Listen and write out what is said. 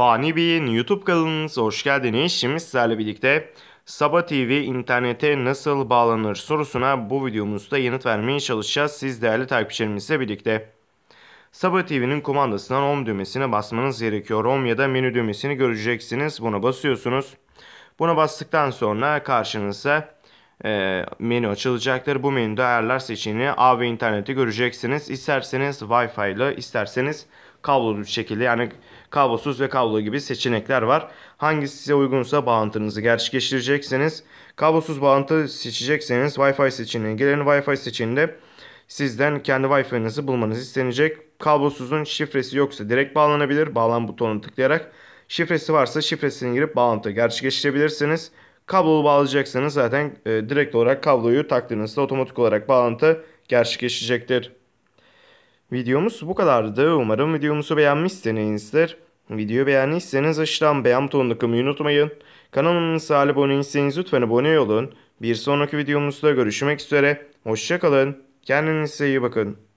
Fani Bey'in YouTube kanalınıza hoş geldiniz. Şimdi sizlerle birlikte Sabah TV internete nasıl bağlanır sorusuna bu videomuzda yanıt vermeye çalışacağız. Siz değerli takipçilerimizle birlikte. Sabah TV'nin kumandasından Home düğmesine basmanız gerekiyor. Home ya da menü düğmesini göreceksiniz. Buna basıyorsunuz. Buna bastıktan sonra karşınıza e, menü açılacaktır. Bu menüde ayarlar seçeneği ağ ve interneti göreceksiniz. İsterseniz Wi-Fi ile isterseniz kablolu bir şekilde yani kablosuz ve kablo gibi seçenekler var. Hangisi size uygunsa bağlantınızı gerçekleştireceksiniz. Kablosuz bağlantı seçecekseniz Wi-Fi seçeneğine gelen Wi-Fi seçeneğinde sizden kendi Wi-Fi'nizi bulmanız istenecek. Kablosuzun şifresi yoksa direkt bağlanabilir. Bağlan butonunu tıklayarak şifresi varsa şifresini girip bağlantı gerçekleştirebilirsiniz. Kabloyu bağlayacaksanız zaten e, direkt olarak kabloyu taktığınızda otomatik olarak bağlantı gerçekleşecektir. Videomuz bu kadardı. Umarım videomuzu beğenmişsinizdir. Videoyu beğendiyseniz aşağıdan beğen butonuna kılmayı unutmayın. Kanalımıza abone değilseniz lütfen abone olun. Bir sonraki videomuzda görüşmek üzere. Hoşçakalın. Kendinize iyi bakın.